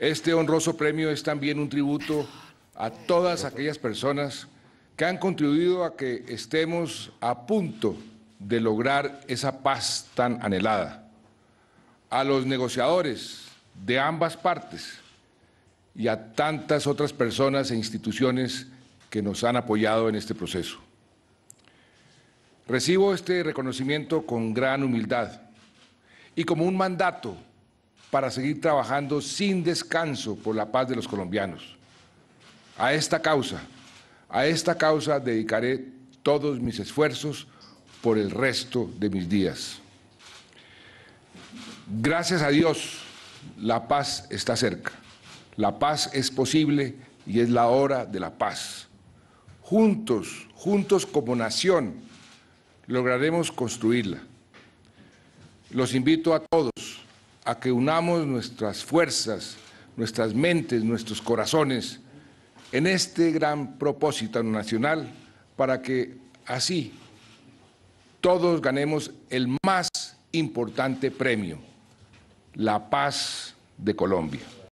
Este honroso premio es también un tributo a todas aquellas personas que han contribuido a que estemos a punto de lograr esa paz tan anhelada, a los negociadores de ambas partes y a tantas otras personas e instituciones que nos han apoyado en este proceso. Recibo este reconocimiento con gran humildad y como un mandato para seguir trabajando sin descanso por la paz de los colombianos. A esta causa, a esta causa dedicaré todos mis esfuerzos por el resto de mis días. Gracias a Dios, la paz está cerca. La paz es posible y es la hora de la paz. Juntos, juntos como nación, lograremos construirla. Los invito a todos a que unamos nuestras fuerzas, nuestras mentes, nuestros corazones en este gran propósito nacional para que así todos ganemos el más importante premio, la paz de Colombia.